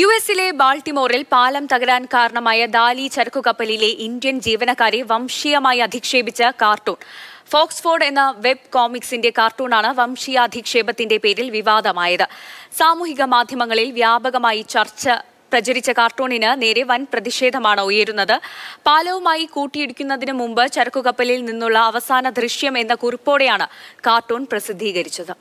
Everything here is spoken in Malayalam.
യു എസിലെ ബാൾട്ടിമോറിൽ പാലം തകരാൻ കാരണമായ ദാലി ചരക്കുകപ്പലിലെ ഇന്ത്യൻ ജീവനക്കാരെ വംശീയമായി അധിക്ഷേപിച്ച കാർട്ടൂൺ ഫോക്സ്ഫോർഡ് എന്ന വെബ് കോമിക്സിന്റെ കാർട്ടൂണാണ് അധിക്ഷേപത്തിന്റെ പേരിൽ വിവാദമായത് സാമൂഹിക മാധ്യമങ്ങളിൽ വ്യാപകമായി ചർച്ച പ്രചരിച്ച കാർട്ടൂണിന് നേരെ വൻ പ്രതിഷേധമാണ് ഉയരുന്നത് പാലവുമായി കൂട്ടിയിടിക്കുന്നതിന് മുമ്പ് ചരക്കുകപ്പലിൽ നിന്നുള്ള അവസാന ദൃശ്യം എന്ന കുറിപ്പോടെയാണ് കാർട്ടൂൺ പ്രസിദ്ധീകരിച്ചത്